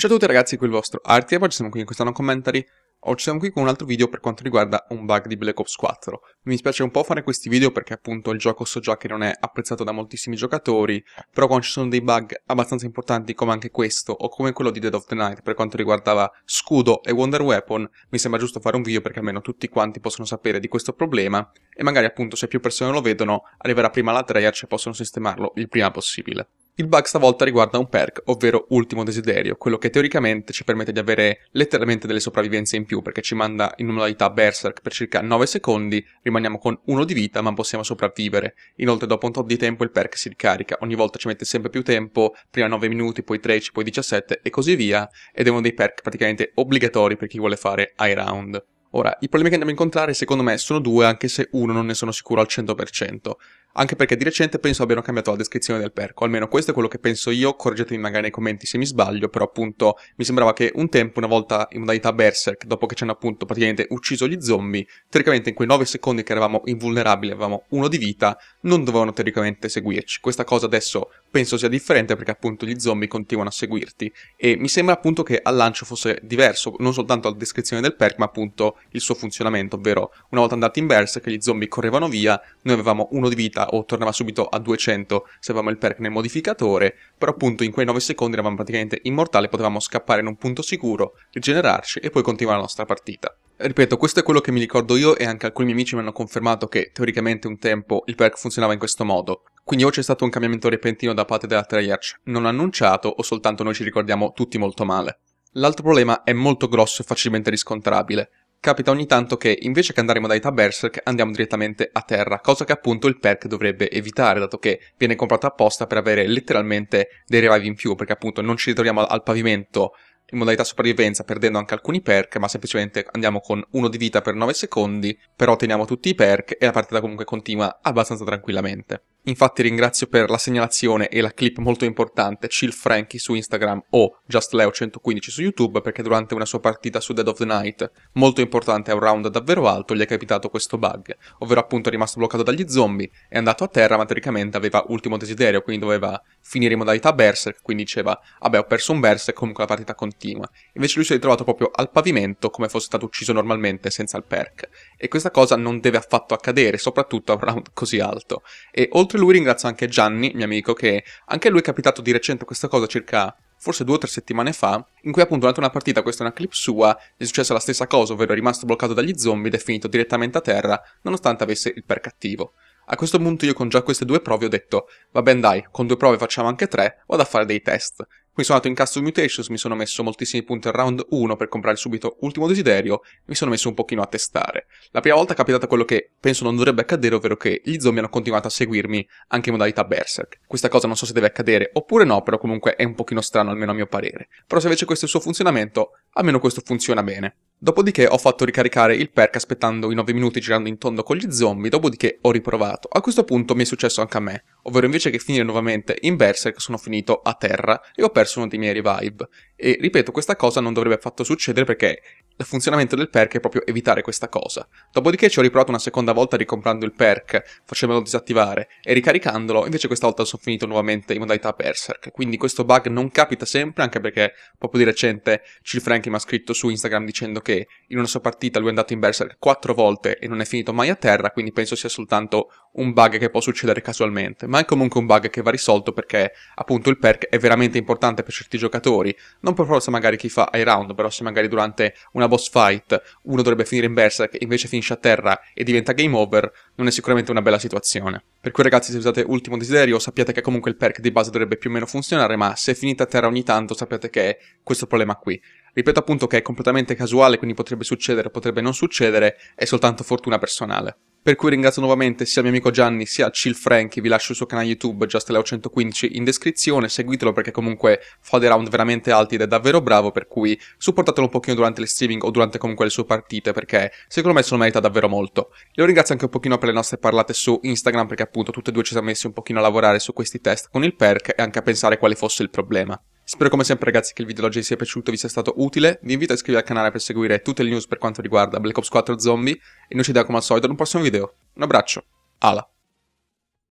Ciao a tutti ragazzi, qui il vostro Artieb, oggi siamo qui in questa non commentary Oggi siamo qui con un altro video per quanto riguarda un bug di Black Ops 4. Mi dispiace un po' fare questi video perché appunto il gioco so già che non è apprezzato da moltissimi giocatori, però quando ci sono dei bug abbastanza importanti come anche questo o come quello di Dead of the Night per quanto riguardava Scudo e Wonder Weapon, mi sembra giusto fare un video perché almeno tutti quanti possono sapere di questo problema e magari appunto se più persone lo vedono arriverà prima la triage e cioè possono sistemarlo il prima possibile. Il bug stavolta riguarda un perk, ovvero ultimo desiderio, quello che teoricamente ci permette di avere letteralmente delle sopravvivenze in più, perché ci manda in modalità berserk per circa 9 secondi, rimaniamo con 1 di vita ma possiamo sopravvivere. Inoltre dopo un tot di tempo il perk si ricarica, ogni volta ci mette sempre più tempo, prima 9 minuti, poi 13, poi 17 e così via, ed è uno dei perk praticamente obbligatori per chi vuole fare high round. Ora, i problemi che andiamo a incontrare secondo me sono due, anche se uno non ne sono sicuro al 100%. Anche perché di recente penso abbiano cambiato la descrizione del perco, almeno questo è quello che penso io, correggetemi magari nei commenti se mi sbaglio, però appunto mi sembrava che un tempo, una volta in modalità Berserk, dopo che ci hanno appunto praticamente ucciso gli zombie, teoricamente in quei 9 secondi che eravamo invulnerabili, avevamo uno di vita, non dovevano teoricamente seguirci. Questa cosa adesso penso sia differente perché appunto gli zombie continuano a seguirti e mi sembra appunto che al lancio fosse diverso, non soltanto la descrizione del perk ma appunto il suo funzionamento, ovvero una volta andati in Berserk gli zombie correvano via, noi avevamo uno di vita, circa o tornava subito a 200 se avevamo il perk nel modificatore, però appunto in quei 9 secondi eravamo praticamente immortali, potevamo scappare in un punto sicuro, rigenerarci e poi continuare la nostra partita. Ripeto, questo è quello che mi ricordo io e anche alcuni miei amici mi hanno confermato che teoricamente un tempo il perk funzionava in questo modo. Quindi o c'è stato un cambiamento repentino da parte della Treyarch non annunciato o soltanto noi ci ricordiamo tutti molto male. L'altro problema è molto grosso e facilmente riscontrabile. Capita ogni tanto che, invece che andare in modalità Berserk, andiamo direttamente a terra, cosa che appunto il perk dovrebbe evitare, dato che viene comprato apposta per avere letteralmente dei revive in più, perché appunto non ci ritroviamo al pavimento in modalità sopravvivenza perdendo anche alcuni perk, ma semplicemente andiamo con uno di vita per 9 secondi, però teniamo tutti i perk e la partita comunque continua abbastanza tranquillamente. Infatti ringrazio per la segnalazione e la clip molto importante Chill Frankie su Instagram o JustLeo115 su YouTube perché durante una sua partita su Dead of the Night, molto importante a un round davvero alto, gli è capitato questo bug, ovvero appunto è rimasto bloccato dagli zombie, è andato a terra ma teoricamente aveva ultimo desiderio, quindi doveva finire in modalità berserk, quindi diceva vabbè ho perso un berserk, comunque la partita continua. Invece lui si è ritrovato proprio al pavimento come fosse stato ucciso normalmente senza il perk e questa cosa non deve affatto accadere, soprattutto a un round così alto. E oltre oltre a lui ringrazio anche Gianni, mio amico, che anche lui è capitato di recente questa cosa circa forse due o tre settimane fa, in cui appunto durante una partita, questa è una clip sua, gli è successa la stessa cosa, ovvero è rimasto bloccato dagli zombie ed è finito direttamente a terra, nonostante avesse il per cattivo. A questo punto io con già queste due prove ho detto, va bene dai, con due prove facciamo anche tre, vado a fare dei test. Poi sono andato in Custom Mutations, mi sono messo moltissimi punti al round 1 per comprare subito Ultimo Desiderio, mi sono messo un pochino a testare. La prima volta è capitato quello che penso non dovrebbe accadere, ovvero che gli zombie hanno continuato a seguirmi anche in modalità Berserk. Questa cosa non so se deve accadere oppure no, però comunque è un pochino strano almeno a mio parere. Però se invece questo è il suo funzionamento, almeno questo funziona bene. Dopodiché ho fatto ricaricare il perk aspettando i 9 minuti girando in tondo con gli zombie, dopodiché ho riprovato. A questo punto mi è successo anche a me, ovvero invece che finire nuovamente in Berserk sono finito a terra e ho perso uno dei miei revive. E ripeto, questa cosa non dovrebbe affatto succedere perché il funzionamento del perk è proprio evitare questa cosa. Dopodiché ci ho riprovato una seconda volta ricomprando il perk, facendolo disattivare e ricaricandolo, invece questa volta sono finito nuovamente in modalità Berserk. Quindi questo bug non capita sempre, anche perché proprio di recente Chill Frankie mi ha scritto su Instagram dicendo che in una sua partita lui è andato in Berserk quattro volte e non è finito mai a terra, quindi penso sia soltanto un bug che può succedere casualmente, ma è comunque un bug che va risolto perché appunto il perk è veramente importante per certi giocatori, non per forza magari chi fa ai round, però se magari durante una boss fight uno dovrebbe finire in berserk e invece finisce a terra e diventa game over, non è sicuramente una bella situazione. Per cui ragazzi se usate Ultimo Desiderio sappiate che comunque il perk di base dovrebbe più o meno funzionare, ma se finite a terra ogni tanto sappiate che è questo problema qui. Ripeto appunto che è completamente casuale, quindi potrebbe succedere, potrebbe non succedere, è soltanto fortuna personale. Per cui ringrazio nuovamente sia il mio amico Gianni sia Chill Frank, vi lascio il suo canale YouTube JustLeo115 in descrizione, seguitelo perché comunque fa dei round veramente alti ed è davvero bravo, per cui supportatelo un pochino durante le streaming o durante comunque le sue partite perché secondo me se lo merita davvero molto. E lo ringrazio anche un pochino per le nostre parlate su Instagram perché appunto tutte e due ci siamo messi un pochino a lavorare su questi test con il perk e anche a pensare quale fosse il problema. Spero come sempre ragazzi che il video di oggi sia piaciuto, e vi sia stato utile. Vi invito a iscrivervi al canale per seguire tutte le news per quanto riguarda Black Ops 4 Zombie. E noi ci vediamo come al solito in un prossimo video. Un abbraccio. Ala.